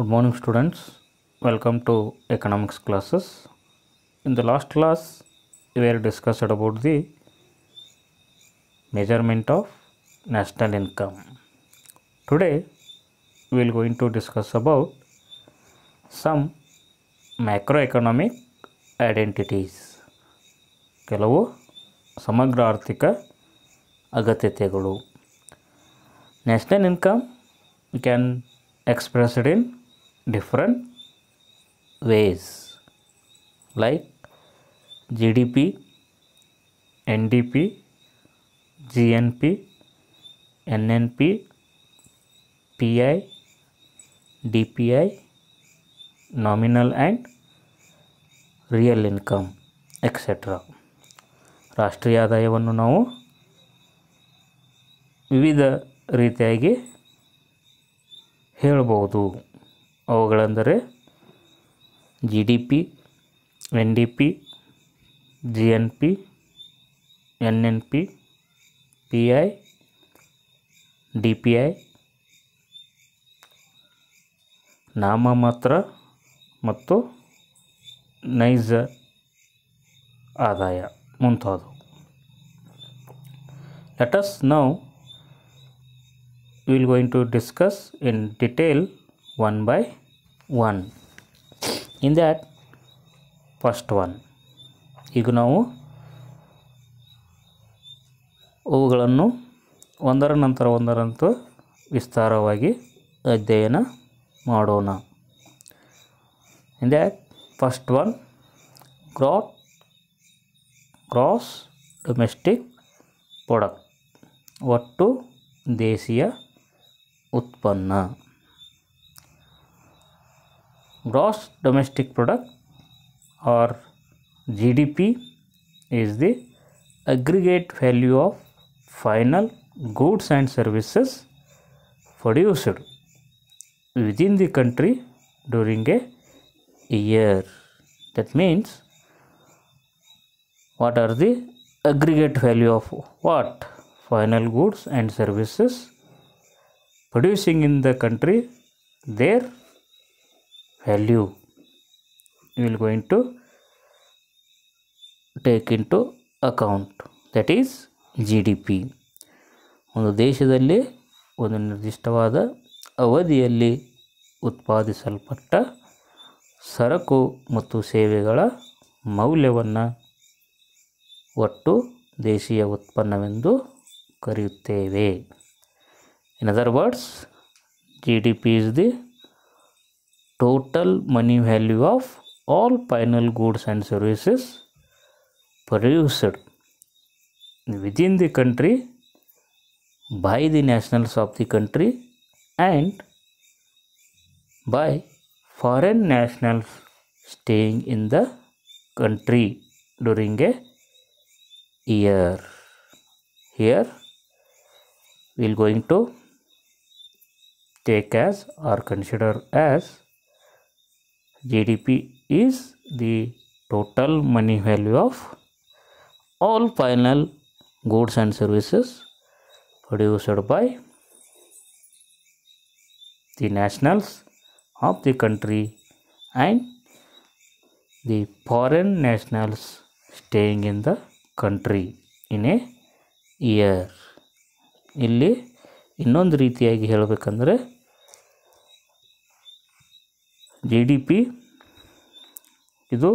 Good morning students. Welcome to economics classes. In the last class, we were discussed about the measurement of national income. Today, we will going to discuss about some macroeconomic identities ಕೆಲವು ಸಮಗ್ರ ಆರ್ಥಿಕ National income we can express it in different ways like GDP, NDP, GNP, NNP, PI, DPI, nominal and real income etcetera ರಾಷ್ಟ್ರೀಯ ಆದಾಯವನ್ನು ನಾವು ವಿವಿಧ ರೀತಿಯಾಗಿ ಹೇಳ್ಬೋದು ಅವುಗಳೆಂದರೆ G D P N D P G N P N N P P I D P I ನಾಮಮಾತ್ರ ಮತ್ತು ನೈಜ ಆದಾಯ ಮುಂತಾದವು let us now will to going to discuss in detail one in that first one ಈಗ ನಾವು ಅವುಗಳನ್ನು ಒಂದರ ನಂತರ ಒಂದರಂತೂ ವಿಸ್ತಾರವಾಗಿ ಅಧ್ಯಯನ ಮಾಡೋಣ ಇನ್ ದ್ಯಾಟ್ ಫಸ್ಟ್ ಒನ್ ಗ್ರಾಟ್ ಕ್ರಾಸ್ ಡೊಮೆಸ್ಟಿಕ್ ಪ್ರಾಡಕ್ಟ್ ಒಟ್ಟು ದೇಶೀಯ ಉತ್ಪನ್ನ gross domestic product or GDP is the aggregate value of final goods and services produced within the country during a year. That means what are the aggregate value of what? Final goods and services producing in the country there value we will going to take into account that is G D P ಒಂದು ದೇಶದಲ್ಲಿ ಒಂದು ನಿರ್ದಿಷ್ಟವಾದ ಅವಧಿಯಲ್ಲಿ ಉತ್ಪಾದಿಸಲ್ಪಟ್ಟ ಸರಕು ಮತ್ತು ಸೇವೆಗಳ ಮೌಲ್ಯವನ್ನು ಒಟ್ಟು ದೇಶೀಯ ಉತ್ಪನ್ನವೆಂದು ಕರೆಯುತ್ತೇವೆ in other words G D P is the total money value of all final goods and services produced within the country by the nationals of the country and by foreign nationals staying in the country during a year. Here we will going to take as or consider as GDP is the total money value of all final goods and services produced by the nationals of the country and the foreign nationals staying in the country in a year ಇಲ್ಲಿ ಇನ್ನೊಂದು ರೀತಿಯಾಗಿ ಹೇಳಬೇಕಂದ್ರೆ G D P ಇದು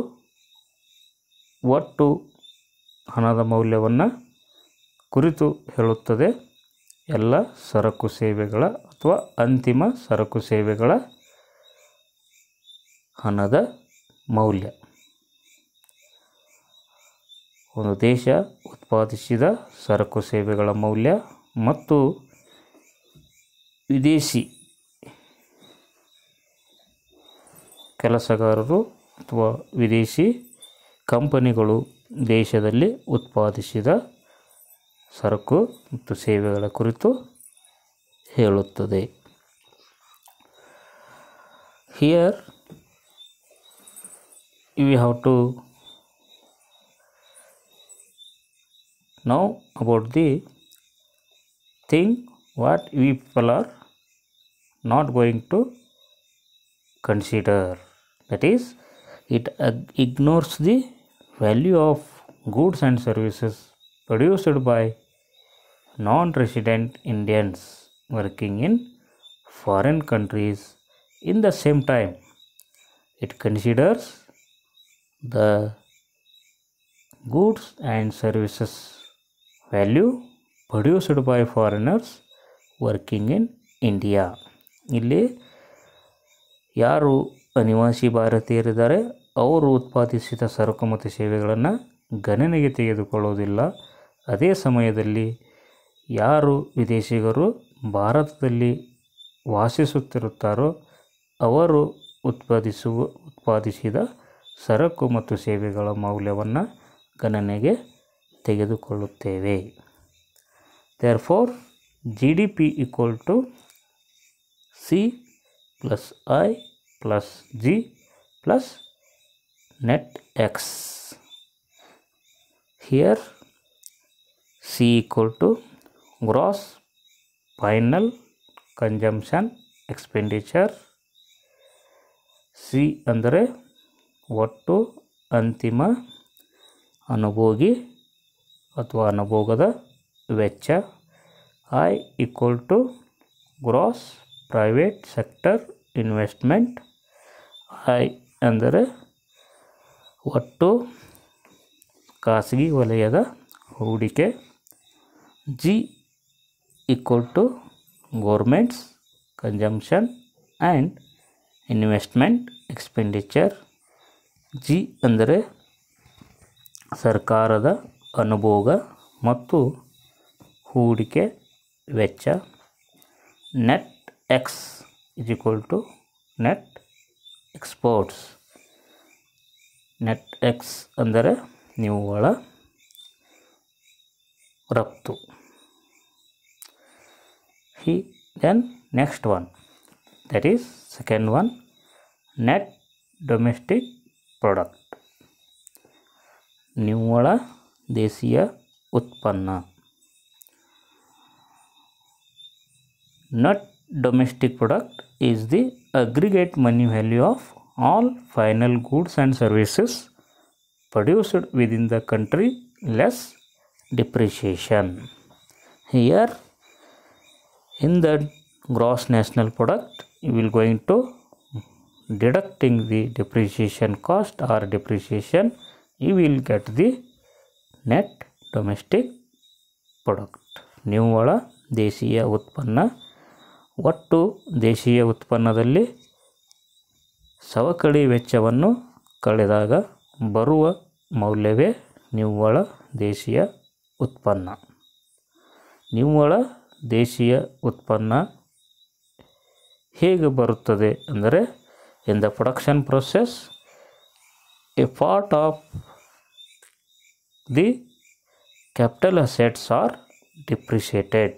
ಒಟ್ಟು ಹಣದ ಮೌಲ್ಯವನ್ನು ಕುರಿತು ಹೇಳುತ್ತದೆ ಎಲ್ಲ ಸರಕು ಸೇವೆಗಳ ಅಥವಾ ಅಂತಿಮ ಸರಕು ಸೇವೆಗಳ ಹಣದ ಮೌಲ್ಯ ಒಂದು ದೇಶ ಉತ್ಪಾದಿಸಿದ ಸರಕು ಸೇವೆಗಳ ಮೌಲ್ಯ ಮತ್ತು ವಿದೇಶಿ ಕೆಲಸಗಾರರು ಅಥವಾ ವಿದೇಶಿ ಕಂಪನಿಗಳು ದೇಶದಲ್ಲಿ ಉತ್ಪಾದಿಸಿದ ಸರಕು ಮತ್ತು ಸೇವೆಗಳ ಕುರಿತು ಹೇಳುತ್ತದೆ here you have to now about the thing what we people are not going to consider that is it uh, ignores the value of goods and services produced by non-resident Indians working in foreign countries in the same time it considers the goods and services value produced by foreigners working in India. ಇಲ್ಲಿ ಯಾರು ಅನಿವಾಸಿ ಭಾರತೀಯರಿದ್ದಾರೆ ಅವರು ಉತ್ಪಾದಿಸಿದ ಸರಕು ಮತ್ತು ಸೇವೆಗಳನ್ನು ಗಣನೆಗೆ ತೆಗೆದುಕೊಳ್ಳೋದಿಲ್ಲ ಅದೇ ಸಮಯದಲ್ಲಿ ಯಾರು ವಿದೇಶಿಗರು ಭಾರತದಲ್ಲಿ ವಾಸಿಸುತ್ತಿರುತ್ತಾರೋ ಅವರು ಉತ್ಪಾದಿಸುವ ಉತ್ಪಾದಿಸಿದ ಸರಕು ಮತ್ತು ಸೇವೆಗಳ ಮೌಲ್ಯವನ್ನು ಗಣನೆಗೆ ತೆಗೆದುಕೊಳ್ಳುತ್ತೇವೆ therefore G D P equal to C plus I plus G plus net x here c equal to gross final consumption expenditure C ಅಂದರೆ ಒಟ್ಟು ಅಂತಿಮ ಅನುಭೋಗಿ ಅಥವಾ ಅನುಭೋಗದ ವೆಚ್ಚ I equal to gross private sector investment I ಅಂದರೆ ಒಟ್ಟು ಖಾಸಗಿ ವಲಯದ ಹೂಡಿಕೆ G equal to government's consumption and investment expenditure G ಅಂದರೆ ಸರ್ಕಾರದ ಅನುಭೋಗ ಮತ್ತು ಹೂಡಿಕೆ ವೆಚ್ಚ net X is equal to net exports net x ಅಂದರೆ ನಿವ್ವಳ ರಫ್ತು ಹಿ then next one that is second one net domestic product ನಿವ್ವಳ ದೇಶೀಯ ಉತ್ಪನ್ನ net domestic product is the aggregate money value of all final goods and services produced within the country less depreciation. Here in the gross national product you will going to deducting the depreciation cost or depreciation you will get the net domestic product. New ನಿವ್ವಳ Desiya utpanna. ಒಟ್ಟು ದೇಶೀಯ ಉತ್ಪನ್ನದಲ್ಲಿ ಸವಕಳಿ ವೆಚ್ಚವನ್ನು ಕಳೆದಾಗ ಬರುವ ಮೌಲ್ಯವೇ ನಿವ್ವಳ ದೇಶೀಯ ಉತ್ಪನ್ನ ನಿವ್ವಳ ದೇಶೀಯ ಉತ್ಪನ್ನ ಹೇಗೆ ಬರುತ್ತದೆ ಅಂದರೆ in the production process a part of the capital assets are depreciated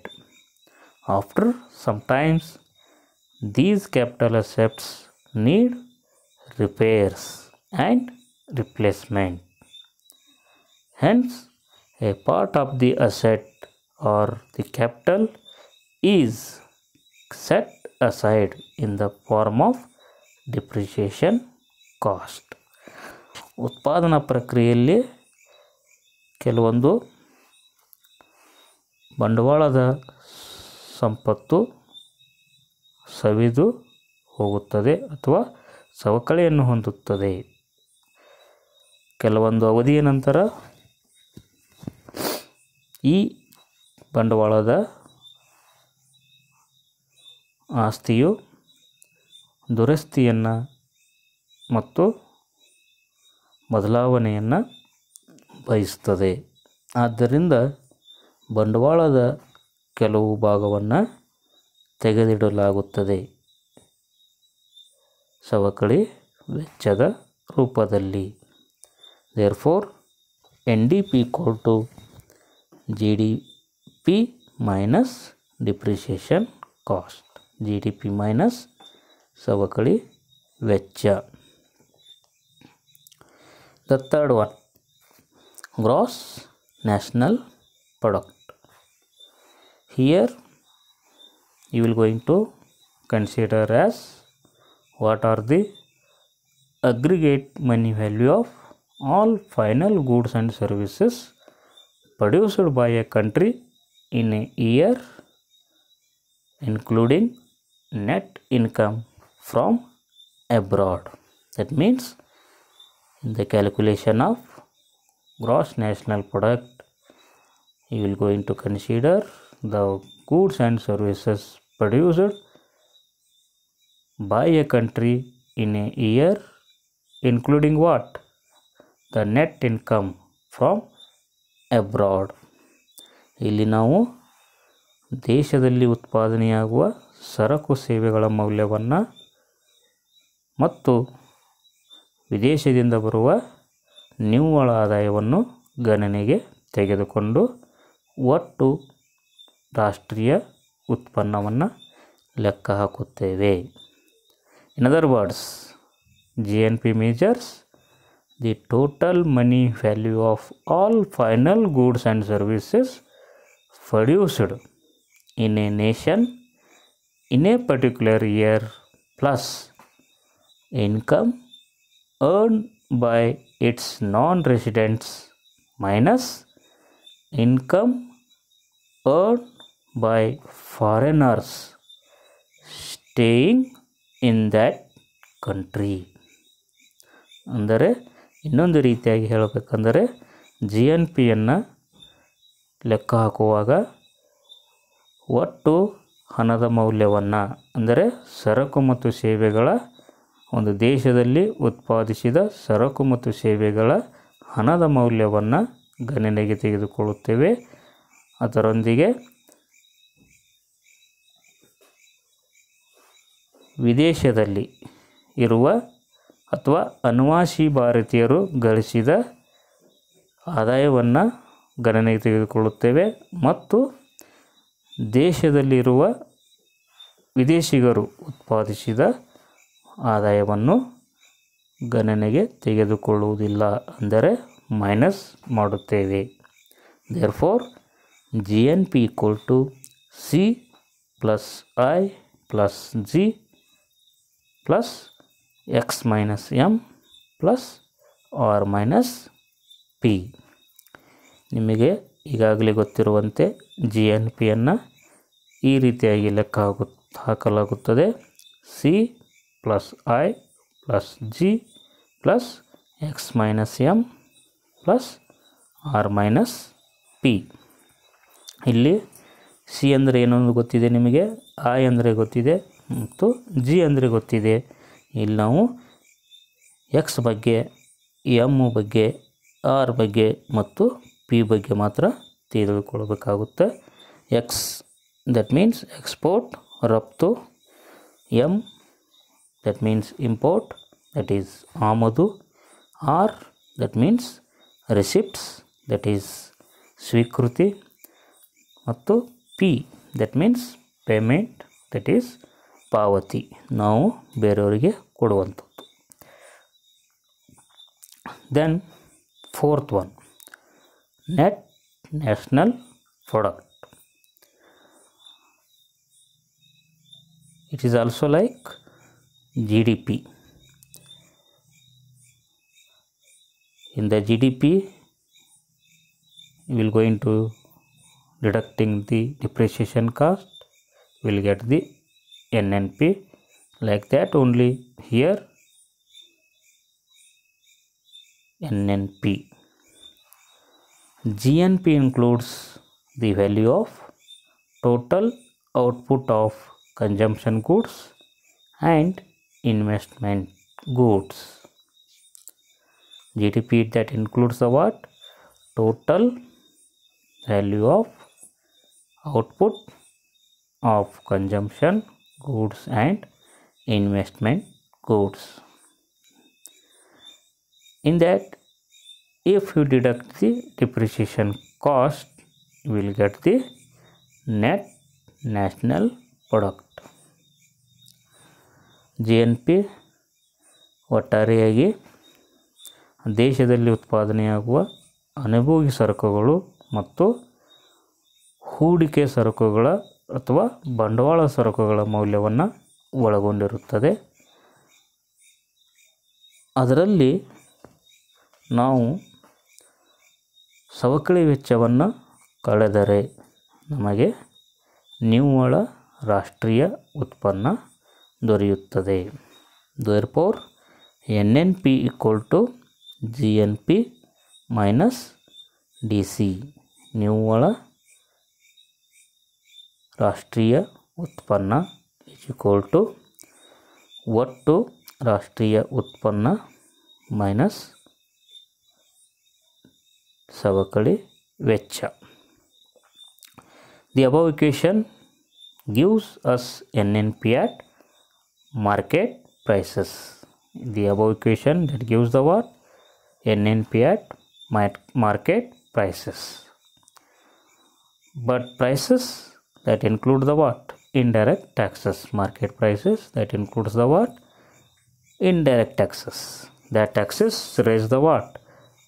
after sometimes these capital assets need repairs and replacement. Hence, a part of the asset or the capital is set aside in the form of depreciation cost. ಉತ್ಪಾದನಾ ಪ್ರಕ್ರಿಯೆಯಲ್ಲಿ ಕೆಲವೊಂದು ಬಂಡವಾಳದ ಸಂಪತ್ತು ಸವಿದು ಹೋಗುತ್ತದೆ ಅಥವಾ ಸವಕಳಿಯನ್ನು ಹೊಂದುತ್ತದೆ ಕೆಲವೊಂದು ಅವಧಿಯ ನಂತರ ಈ ಬಂಡವಾಳದ ಆಸ್ತಿಯು ದುರಸ್ತಿಯನ್ನು ಮತ್ತು ಬದಲಾವಣೆಯನ್ನು ಬಯಸುತ್ತದೆ ಆದ್ದರಿಂದ ಬಂಡವಾಳದ ಕೆಲವು ಭಾಗವನ್ನು ತೆಗೆದಿಡಲಾಗುತ್ತದೆ ಸವಕಳಿ ವೆಚ್ಚದ ರೂಪದಲ್ಲಿ therefore N D P ಕೋರ್ಟು G D P minus depreciation cost G D P minus ಸವಕಳಿ ವೆಚ್ಚ the third one gross national product here you will going to consider as what are the aggregate money value of all final goods and services produced by a country in a year including net income from abroad that means in the calculation of gross national product you will going to consider the goods and services produced by a country in a year including what the net income from abroad ಇಲ್ಲಿ ನಾವು ದೇಶದಲ್ಲಿ ಉತ್ಪಾದನೆಯಾಗುವ ಸರಕು ಸೇವೆಗಳ ಮೌಲ್ಯವನ್ನು ಮತ್ತು ವಿದೇಶದಿಂದ ಬರುವ ನಿವ್ವಳ ಆದಾಯವನ್ನು ಗಣನೆಗೆ ತೆಗೆದುಕೊಂಡು ಒಟ್ಟು राष्ट्रीय उत्पन्न हाकते in other words G N P measures the total money value of all final goods and service produced in a nation in a particular year plus income earn by its non residents minus income earn by foreigners staying in that country ಅಂದರೆ ಇನ್ನೊಂದು ರೀತಿಯಾಗಿ ಹೇಳಬೇಕಂದರೆ G N ಪಿಯನ್ನು ಲೆಕ್ಕ ಹಾಕುವಾಗ ಒಟ್ಟು ಹಣದ ಮೌಲ್ಯವನ್ನು ಅಂದರೆ ಸರಕು ಮತ್ತು ಸೇವೆಗಳ ಒಂದು ದೇಶದಲ್ಲಿ ಉತ್ಪಾದಿಸಿದ ಸರಕು ಮತ್ತು ಸೇವೆಗಳ ಹಣದ ಮೌಲ್ಯವನ್ನು ಗಣನೆಗೆ ತೆಗೆದುಕೊಳ್ಳುತ್ತೇವೆ ಅದರೊಂದಿಗೆ ವಿದೇಶದಲ್ಲಿ ಇರುವ ಅಥವಾ ಅನಿವಾಸಿ ಭಾರತೀಯರು ಗಳಿಸಿದ ಆದಾಯವನ್ನು ಗಣನೆಗೆ ತೆಗೆದುಕೊಳ್ಳುತ್ತೇವೆ ಮತ್ತು ದೇಶದಲ್ಲಿರುವ ವಿದೇಶಿಗರು ಉತ್ಪಾದಿಸಿದ ಆದಾಯವನ್ನು ಗಣನೆಗೆ ತೆಗೆದುಕೊಳ್ಳುವುದಿಲ್ಲ ಅಂದರೆ ಮೈನಸ್ ಮಾಡುತ್ತೇವೆ therefore G N P equal to C plus I plus G plus x minus m plus R minus P ನಿಮಗೆ ಈಗಾಗಲೇ ಗೊತ್ತಿರುವಂತೆ ಜಿ ಎನ್ ಪಿಯನ್ನು ಈ ರೀತಿಯಾಗಿ ಲೆಕ್ಕ ಹಾಕು ಹಾಕಲಾಗುತ್ತದೆ C plus I plus G plus X minus M plus R minus P ಇಲ್ಲಿ ಸಿ ಅಂದರೆ ಏನೊಂದು ಗೊತ್ತಿದೆ ನಿಮಗೆ ಐ ಅಂದರೆ ಗೊತ್ತಿದೆ ಮತ್ತು ಜಿ ಅಂದರೆ ಗೊತ್ತಿದೆ ಇಲ್ಲಿ ನಾವು ಎಕ್ಸ್ ಬಗ್ಗೆ ಎಮ್ ಬಗ್ಗೆ ಆರ್ ಬಗ್ಗೆ ಮತ್ತು ಪಿ ಬಗ್ಗೆ ಮಾತ್ರ ತಿಳಿದುಕೊಳ್ಬೇಕಾಗುತ್ತೆ ಎಕ್ಸ್ ದಟ್ ಮೀನ್ಸ್ ಎಕ್ಸ್ಪೋರ್ಟ್ ರಫ್ತು M that means import that is ಆಮದು R that means receipts that is ಸ್ವೀಕೃತಿ ಮತ್ತು P that means payment that is now ಪಾವತಿ ನಾವು ಬೇರೆಯವರಿಗೆ ಕೊಡುವಂಥದ್ದು Then fourth one, net national product. it is also like GDP. In the GDP, we will go into deducting the depreciation cost, we will get the NNP like that only here NNP. GNP includes the value of total output of consumption goods and investment goods. GDP that includes the what? Total value of output of consumption goods and investment goods. In that, if you deduct the depreciation cost, you will get the net national product. G N P you? ದೇಶದಲ್ಲಿ ಉತ್ಪಾದನೆಯಾಗುವ ಅನುಭೋಗಿ ಸರಕುಗಳು ಮತ್ತು ಹೂಡಿಕೆ ಸರಕುಗಳ ಅಥವಾ ಬಂಡವಾಳ ಸರಕುಗಳ ಮೌಲ್ಯವನ್ನು ಒಳಗೊಂಡಿರುತ್ತದೆ ಅದರಲ್ಲಿ ನಾವು ಸವಕಳಿ ವೆಚ್ಚವನ್ನು ಕಳೆದರೆ ನಮಗೆ ನಿವ್ವಳ ರಾಷ್ಟ್ರೀಯ ಉತ್ಪನ್ನ ದೊರೆಯುತ್ತದೆ therefore N N P equal to G N P minus D C ನಿವ್ವಳ राष्ट्रीय उत्पन्न इजल टू राष्ट्रीय उत्पन्न माइनस सवकड़ी वेच the above equation gives us N N P at market price the above equation that give the what N N P at market price but prices that include the what indirect taxes market prices that includes the what indirect taxes that taxes raise the what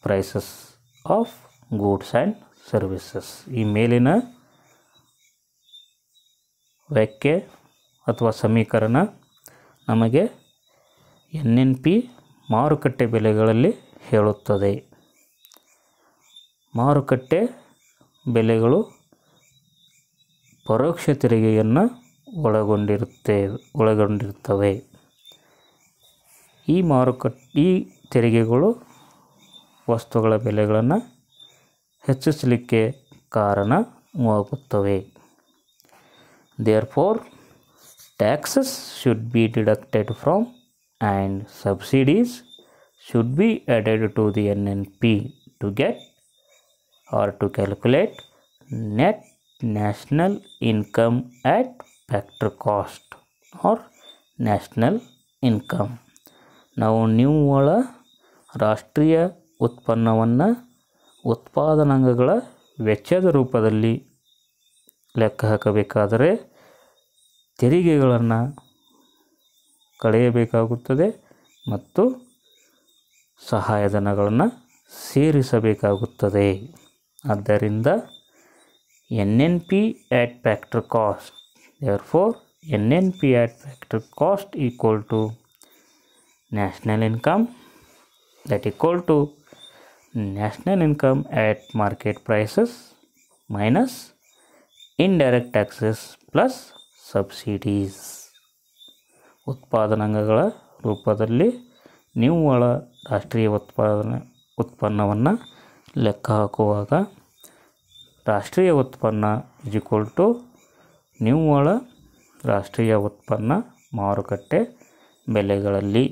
prices of goods and services. ಈ ಮೇಲಿನ ವ್ಯಾಖ್ಯೆ ಅಥವಾ ಸಮೀಕರಣ ನಮಗೆ N N P ಮಾರುಕಟ್ಟೆ ಬೆಲೆಗಳಲ್ಲಿ ಹೇಳುತ್ತದೆ ಮಾರುಕಟ್ಟೆ ಬೆಲೆಗಳು ಪರೋಕ್ಷ ತೆರಿಗೆಯನ್ನು ಒಳಗೊಂಡಿರುತ್ತೆ ಒಳಗೊಂಡಿರುತ್ತವೆ ಈ ಮಾರುಕಟ್ಟೆ ಈ ತೆರಿಗೆಗಳು ವಸ್ತುಗಳ ಬೆಲೆಗಳನ್ನು ಹೆಚ್ಚಿಸಲಿಕ್ಕೆ ಕಾರಣವಾಗುತ್ತವೆ therefore taxes should be deducted from and subsidies should be added to the N N P to get or to calculate net national income at factor cost or national income ನಾವು ನಿವ್ವಳ ರಾಷ್ಟ್ರೀಯ ಉತ್ಪನ್ನವನ್ನು ಉತ್ಪಾದನಾಂಗಗಳ ವೆಚ್ಚದ ರೂಪದಲ್ಲಿ ಲೆಕ್ಕ ಹಾಕಬೇಕಾದರೆ ತೆರಿಗೆಗಳನ್ನು ಕಳೆಯಬೇಕಾಗುತ್ತದೆ ಮತ್ತು ಸಹಾಯಧನಗಳನ್ನು ಸೇರಿಸಬೇಕಾಗುತ್ತದೆ ಆದ್ದರಿಂದ NNP at factor cost. Therefore, NNP at factor cost equal to national income that equal to national income at market prices minus indirect taxes plus subsidies ಉತ್ಪಾದನಾಂಗಗಳ ರೂಪದಲ್ಲಿ ನಿವ್ವಳ ರಾಷ್ಟ್ರೀಯ ಉತ್ಪಾದನೆ ಉತ್ಪನ್ನವನ್ನು ಲೆಕ್ಕ ಹಾಕುವಾಗ ರಾಷ್ಟ್ರೀಯ ಉತ್ಪನ್ನ ಇಸ್ ಈಕ್ವಲ್ ಟು ನಿವ್ವಳ ರಾಷ್ಟ್ರೀಯ ಉತ್ಪನ್ನ ಮಾರುಕಟ್ಟೆ ಬೆಲೆಗಳಲ್ಲಿ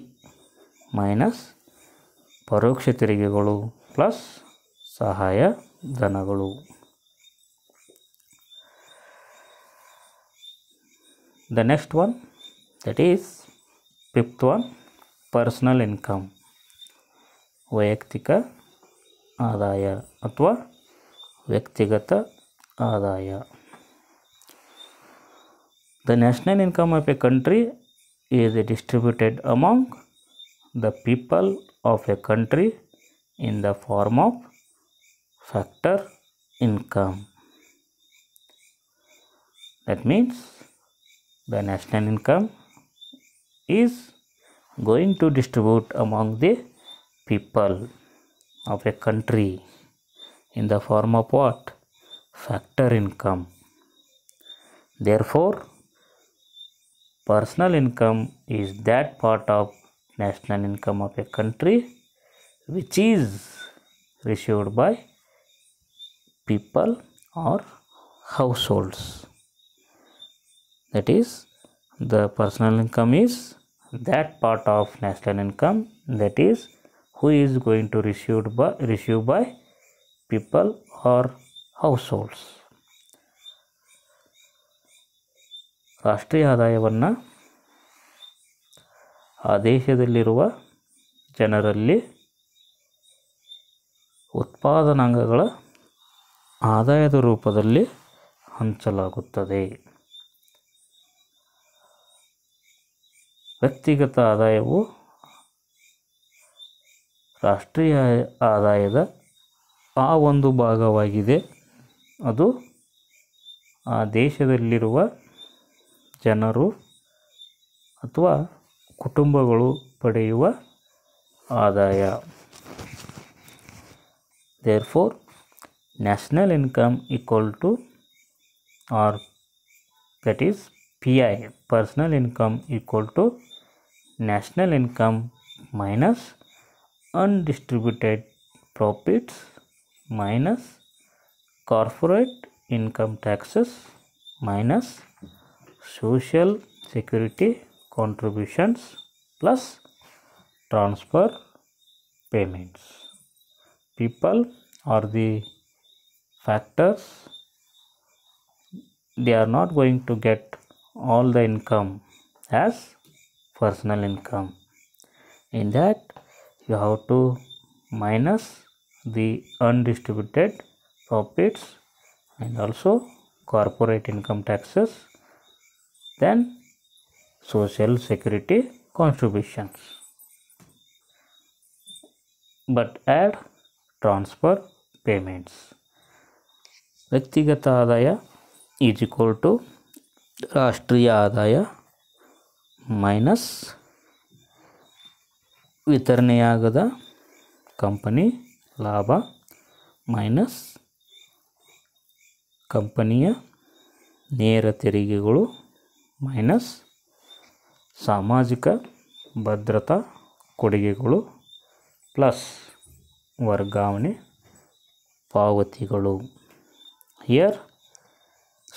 ಮೈನಸ್ ಪರೋಕ್ಷ ತೆರಿಗೆಗಳು ಪ್ಲಸ್ ಸಹಾಯ ಧನಗಳು the next one that is fifth one personal income ವೈಯಕ್ತಿಕ ಆದಾಯ ಅಥವಾ व्यक्तिगत आदाय the national income of a country is distributed among the people of a country in the form of factor income that means the national income is going to distribute among the people of a country in the form of what? Factor income. Therefore, personal income is that part of national income of a country which is received by people or households. That is, the personal income is that part of national income that is who is going to receive by, receive by people or households. ರಾಷ್ಟ್ರೀಯ ಆದಾಯವನ್ನು ಆ ದೇಶದಲ್ಲಿರುವ ಜನರಲ್ಲಿ ಉತ್ಪಾದನಾಂಗಗಳ ಆದಾಯದ ರೂಪದಲ್ಲಿ ಹಂಚಲಾಗುತ್ತದೆ ವ್ಯಕ್ತಿಗತ ಆದಾಯವು ರಾಷ್ಟ್ರೀಯ ಆದಾಯದ ಆ ಒಂದು ಭಾಗವಾಗಿದೆ ಅದು ಆ ದೇಶದಲ್ಲಿರುವ ಜನರು ಅಥವಾ ಕುಟುಂಬಗಳು ಪಡೆಯುವ ಆದಾಯ for national income equal to R that is P I personal income equal to national income minus undistributed profits minus corporate income taxes minus social security contributions plus transfer payments. People are the factors they are not going to get all the income as personal income in that you have to minus the undistributed profits and also corporate income taxes then social security contributions but add transfer payments ವ್ಯಕ್ತಿಗತ ಆದಾಯ is equal to ರಾಷ್ಟ್ರೀಯ ಆದಾಯ minus ವಿತರಣೆಯಾಗದ company. ಲಾಭ minus ಕಂಪನಿಯ ನೇರ ತೆರಿಗೆಗಳು minus ಸಾಮಾಜಿಕ ಭದ್ರತಾ ಕೊಡುಗೆಗಳು ಪ್ಲಸ್ ವರ್ಗಾವಣೆ ಪಾವತಿಗಳು here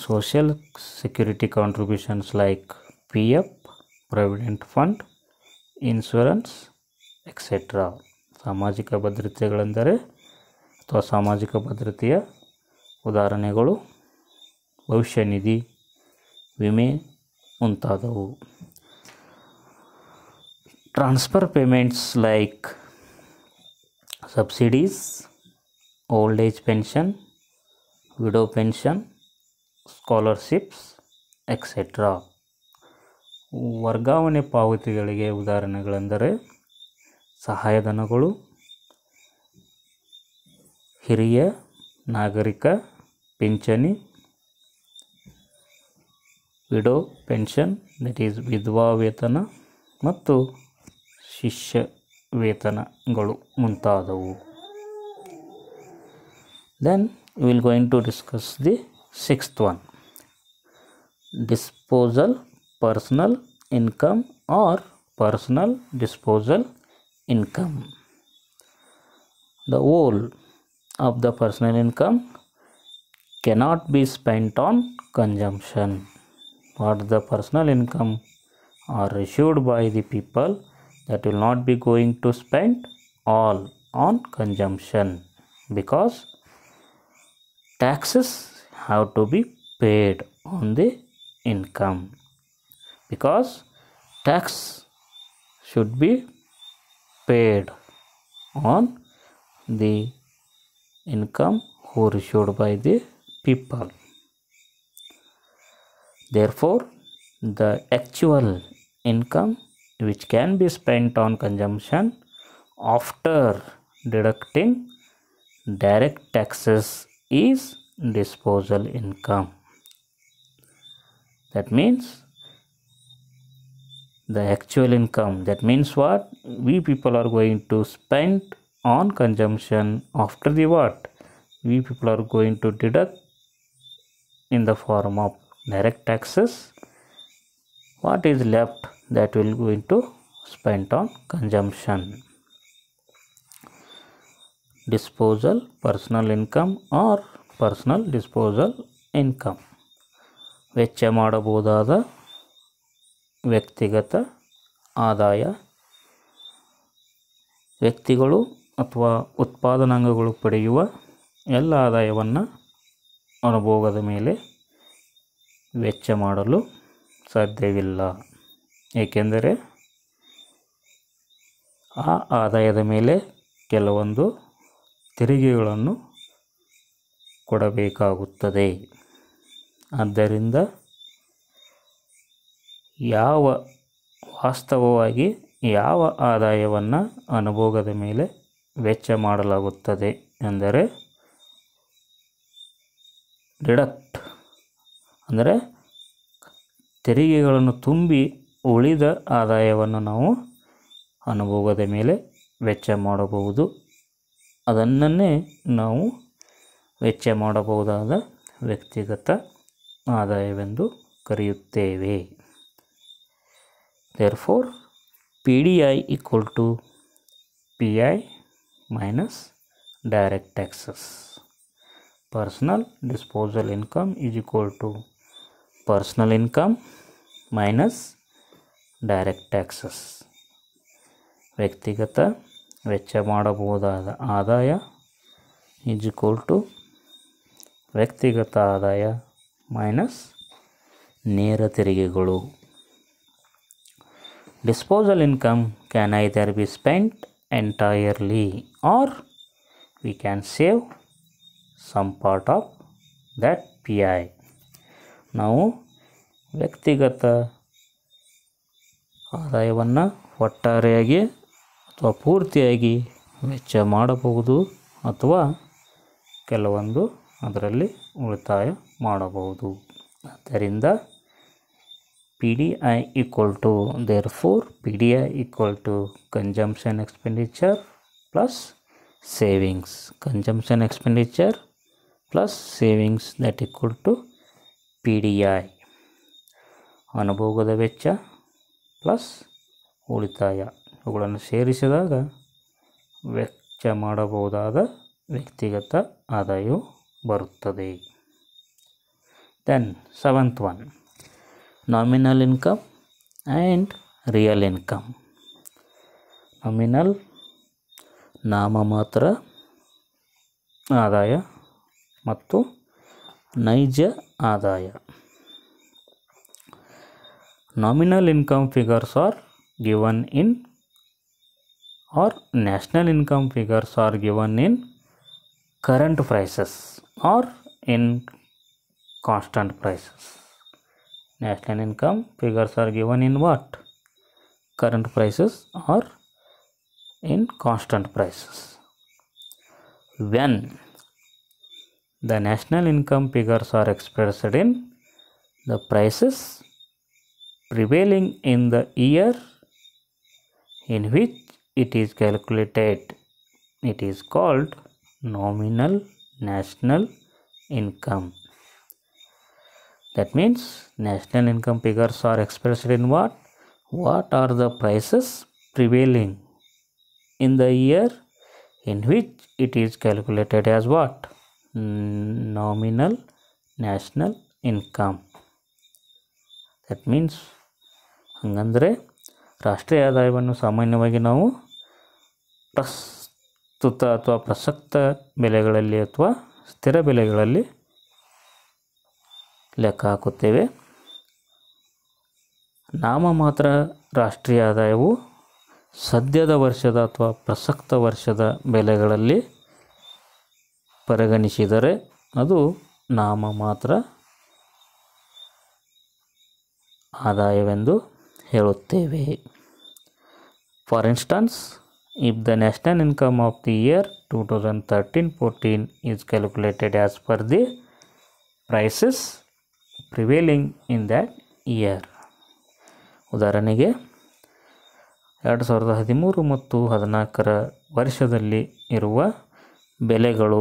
social security contributions like P F provident fund insurance etcetera ಸಾಮಾಜಿಕ ಭದ್ರತೆಗಳೆಂದರೆ ಅಥವಾ ಸಾಮಾಜಿಕ ಭದ್ರತೆಯ ಉದಾಹರಣೆಗಳು ಭವಿಷ್ಯ ನಿಧಿ ವಿಮೆ ಮುಂತಾದವು transfer payments like subsidies old age pension widow pension scholarships etcetera ವರ್ಗಾವಣೆ ಪಾವತಿಗಳಿಗೆ ಉದಾಹರಣೆಗಳೆಂದರೆ ಸಹಾಯಧನಗಳು ಹಿರಿಯ ನಾಗರಿಕ ಪಿಂಚಣಿ ವಿಡೋ ಪೆನ್ಷನ್ ದಟ್ ಈಸ್ ವಿಧವಾ ವೇತನ ಮತ್ತು ಶಿಷ್ಯ ವೇತನಗಳು ಮುಂತಾದವು then will going to discuss the sixth one disposal personal income or personal disposal income the whole of the personal income cannot be spent on consumption what the personal income are issued by the people that will not be going to spend all on consumption because taxes have to be paid on the income because tax should be paid on the income who received by the people. Therefore, the actual income which can be spent on consumption after deducting direct taxes is disposal income. That means the actual income that means what we people are going to spend on consumption after the what we people are going to deduct in the form of direct taxes what is left that will going to spent on consumption disposal personal income or personal disposal income ವೆಚ್ಚ ಮಾಡಬಹುದಾದ ವ್ಯಕ್ತಿಗತ ಆದಾಯ ವ್ಯಕ್ತಿಗಳು ಅಥವಾ ಉತ್ಪಾದನಾಂಗಗಳು ಪಡೆಯುವ ಎಲ್ಲ ಆದಾಯವನ್ನು ಅನುಭೋಗದ ಮೇಲೆ ವೆಚ್ಚ ಮಾಡಲು ಸಾಧ್ಯವಿಲ್ಲ ಏಕೆಂದರೆ ಆ ಆದಾಯದ ಮೇಲೆ ಕೆಲವೊಂದು ತೆರಿಗೆಗಳನ್ನು ಕೊಡಬೇಕಾಗುತ್ತದೆ ಆದ್ದರಿಂದ ಯಾವ ವಾಸ್ತವವಾಗಿ ಯಾವ ಆದಾಯವನ್ನು ಅನುಭೋಗದ ಮೇಲೆ ವೆಚ್ಚ ಮಾಡಲಾಗುತ್ತದೆ ಎಂದರೆ ಡಿಡಕ್ಟ್ ಅಂದರೆ ತೆರಿಗೆಗಳನ್ನು ತುಂಬಿ ಉಳಿದ ಆದಾಯವನ್ನು ನಾವು ಅನುಭೋಗದ ಮೇಲೆ ವೆಚ್ಚ ಮಾಡಬಹುದು ಅದನ್ನೇ ನಾವು ವೆಚ್ಚ ಮಾಡಬಹುದಾದ ವ್ಯಕ್ತಿಗತ ಆದಾಯವೆಂದು ಕರೆಯುತ್ತೇವೆ therefore PDI equal to PI minus direct taxes personal disposal income is equal to personal income minus direct taxes ವ್ಯಕ್ತಿಗತ ವೆಚ್ಚ ಮಾಡಬಹುದಾದ ಆದಾಯ ಈಸ್ ಈಕ್ವಲ್ ಟು ವ್ಯಕ್ತಿಗತ ಆದಾಯ ಮೈನಸ್ ನೇರ ತೆರಿಗೆಗಳು disposal income can either be spent entirely or we can save some part of that PI. Now, ವ್ಯಕ್ತಿಗತ ಆದಾಯವನ್ನು ಒಟ್ಟಾರೆಯಾಗಿ ಅಥವಾ ಪೂರ್ತಿಯಾಗಿ ವೆಚ್ಚ ಮಾಡಬಹುದು ಅಥವಾ ಕೆಲವೊಂದು ಅದರಲ್ಲಿ ಉಳಿತಾಯ ಮಾಡಬಹುದು ಆದ್ದರಿಂದ PDI equal to therefore PDI equal to consumption expenditure plus savings consumption expenditure plus savings that equal to PDI ಅನುಭೋಗದ ವೆಚ್ಚ ಪ್ಲಸ್ ಉಳಿತಾಯ ಇವುಗಳನ್ನು ಸೇರಿಸಿದಾಗ ವೆಚ್ಚ ಮಾಡಬಹುದಾದ ವ್ಯಕ್ತಿಗತ ಆದಾಯವು ಬರುತ್ತದೆ then seventh one nominal income and real income nominal ನಾಮಮಾತ್ರ ಆದಾಯ ಮತ್ತು ನೈಜ ಆದಾಯ nominal income figures are given in are national income figures are given in current prices or in constant prices National income figures are given in what? Current prices or in constant prices. When the national income figures are expressed in the prices prevailing in the year in which it is calculated. It is called nominal national income. that means national income figures are expressed in what what are the prices prevailing in the year in which it is calculated as what nominal national income. That means, ಹಾಗಂದರೆ ರಾಷ್ಟ್ರೀಯ ಆದಾಯವನ್ನು ಸಾಮಾನ್ಯವಾಗಿ ನಾವು ಪ್ರಸ್ತುತ ಅಥವಾ ಪ್ರಸಕ್ತ ಬೆಲೆಗಳಲ್ಲಿ ಅಥವಾ ಸ್ಥಿರ ಬೆಲೆಗಳಲ್ಲಿ ಲೆಕ್ಕ ಹಾಕುತ್ತೇವೆ ನಾಮ ಮಾತ್ರ ರಾಷ್ಟ್ರೀಯ ಆದಾಯವು ಸದ್ಯದ ವರ್ಷದ ಅಥವಾ ಪ್ರಸಕ್ತ ವರ್ಷದ ಬೆಲೆಗಳಲ್ಲಿ ಪರಿಗಣಿಸಿದರೆ ಅದು ನಾಮ ಮಾತ್ರ ಆದಾಯವೆಂದು ಹೇಳುತ್ತೇವೆ for instance if the national income of the year two thousand thirteen fourteen is calculated as per the prices prevailing in that year ಉದಾಹರಣೆಗೆ ಎರಡು ಸಾವಿರದ ಹದಿಮೂರು ಮತ್ತು ಹದಿನಾಲ್ಕರ ವರ್ಷದಲ್ಲಿ ಇರುವ ಬೆಲೆಗಳು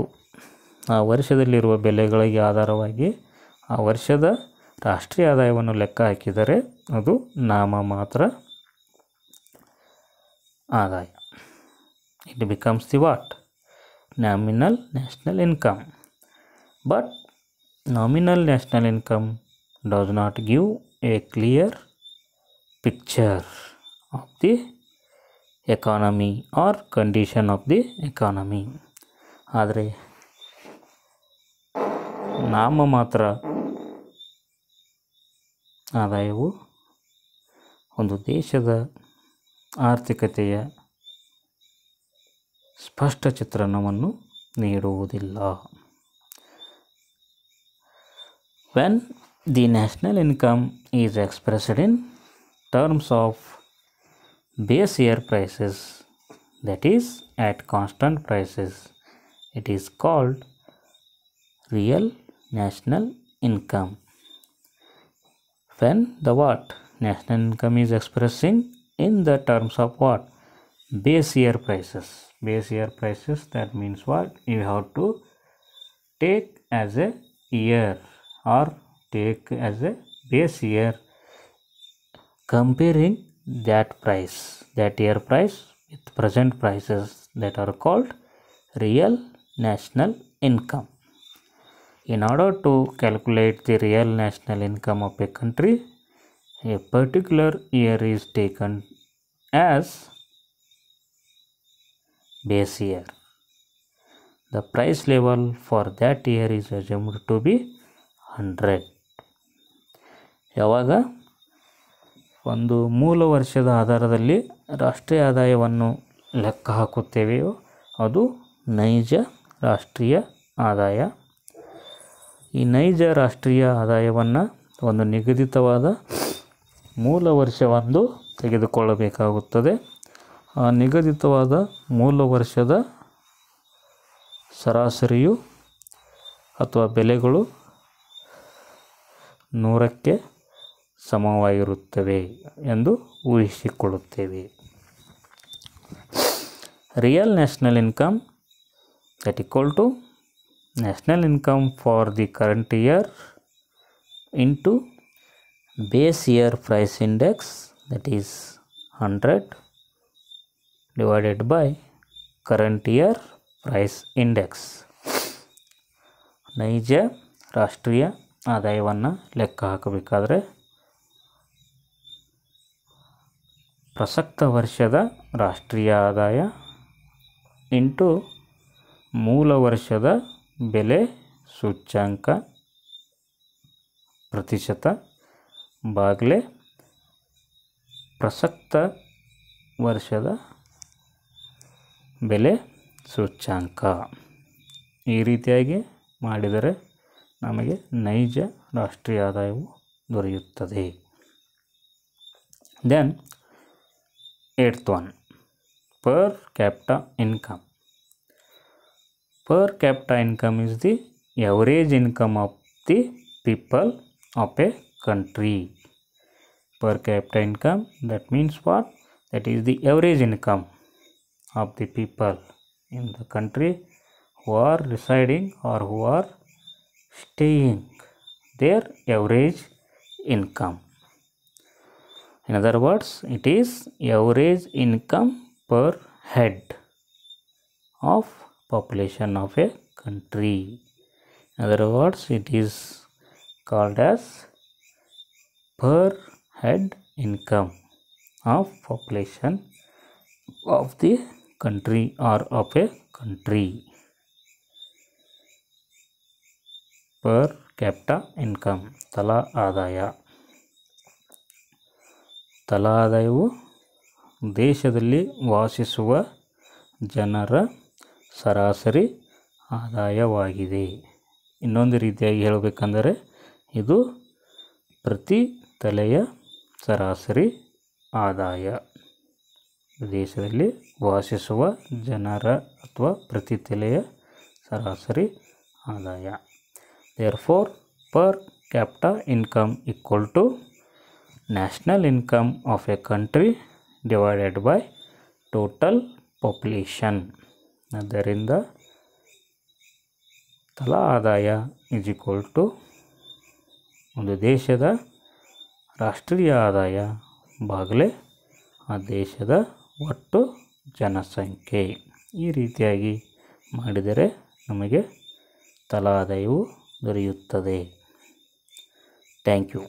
ಆ ವರ್ಷದಲ್ಲಿರುವ ಬೆಲೆಗಳಿಗೆ ಆಧಾರವಾಗಿ ಆ ವರ್ಷದ ರಾಷ್ಟ್ರೀಯ ಆದಾಯವನ್ನು ಲೆಕ್ಕ ಹಾಕಿದರೆ ಅದು ನಾಮ ಮಾತ್ರ ಆದಾಯ it becomes the what nominal national income but nominal national income does not give a clear picture of the economy or condition of the economy ಆದರೆ ನಾಮ ಮಾತ್ರ ಆದಾಯವು ಒಂದು ದೇಶದ ಆರ್ಥಿಕತೆಯ ಸ್ಪಷ್ಟ ಚಿತ್ರಣವನ್ನು ನೀಡುವುದಿಲ್ಲ when the national income is expressed in terms of base year prices that is at constant prices it is called real national income when the what national income is expressing in the terms of what base year prices base year prices that means what you have to take as a year or take as a base year comparing that price that year price with present prices that are called real national income in order to calculate the real national income of a country a particular year is taken as base year the price level for that year is assumed to be hundred ಯಾವಾಗ ಒಂದು ಮೂಲ ವರ್ಷದ ಆಧಾರದಲ್ಲಿ ರಾಷ್ಟ್ರೀಯ ಆದಾಯವನ್ನು ಲೆಕ್ಕ ಹಾಕುತ್ತೇವೆಯೋ ಅದು ನೈಜ ರಾಷ್ಟ್ರೀಯ ಆದಾಯ ಈ ನೈಜ ರಾಷ್ಟ್ರೀಯ ಆದಾಯವನ್ನು ಒಂದು ನಿಗದಿತವಾದ ಮೂಲ ವರ್ಷವೆಂದು ತೆಗೆದುಕೊಳ್ಳಬೇಕಾಗುತ್ತದೆ ಆ ನಿಗದಿತವಾದ ಮೂಲ ವರ್ಷದ ಸರಾಸರಿಯು ಅಥವಾ ಬೆಲೆಗಳು ನೂರಕ್ಕೆ ಸಮವಾಗಿರುತ್ತವೆ ಎಂದು ಊಹಿಸಿಕೊಳ್ಳುತ್ತೇವೆ real national income that equal to national income for the current year into base year price index that is hundred divided by current year price index ನೈಜ ರಾಷ್ಟ್ರೀಯ ಆದಾಯವನ್ನು ಲೆಕ್ಕ ಹಾಕಬೇಕಾದರೆ ಪ್ರಸಕ್ತ ವರ್ಷದ ರಾಷ್ಟ್ರೀಯ ಆದಾಯ ಇಂಟು ಮೂಲ ವರ್ಷದ ಬೆಲೆ ಸೂಚ್ಯಾಂಕ ಪ್ರತಿಶತ ಬಾಗ್ಲೆ ಪ್ರಸಕ್ತ ವರ್ಷದ ಬೆಲೆ ಸೂಚ್ಯಾಂಕ ಈ ರೀತಿಯಾಗಿ ಮಾಡಿದರೆ नमें नैज राष्ट्रीय आदाय दरिये then eighth per capita income per capita income is the average income of the people of a country per capita income that mean what that is the average income of the people in दंट्री country who are residing or who are staying their average income in other words it is average income per head of population of a country in other words it is called as per head income of population of the country or of a country per capita income ತಲಾ ಆದಾಯ ತಲಾ ಆದಾಯವು ದೇಶದಲ್ಲಿ ವಾಸಿಸುವ ಜನರ ಸರಾಸರಿ ಆದಾಯವಾಗಿದೆ ಇನ್ನೊಂದು ರೀತಿಯಾಗಿ ಹೇಳಬೇಕೆಂದರೆ ಇದು ಪ್ರತಿ ತಲೆಯ ಸರಾಸರಿ ಆದಾಯ ದೇಶದಲ್ಲಿ ವಾಸಿಸುವ ಜನರ ಅಥವಾ ಪ್ರತಿ ತಲೆಯ ಸರಾಸರಿ ಆದಾಯ therefore per capita income equal to national income of a country divided by total population there in the thala adaya is equal to ondu deshada rashtriya adaya bagle aa deshada ottu jana sankhe ee ritiyagi madidare namage thala ದೊರೆಯುತ್ತದೆ thank you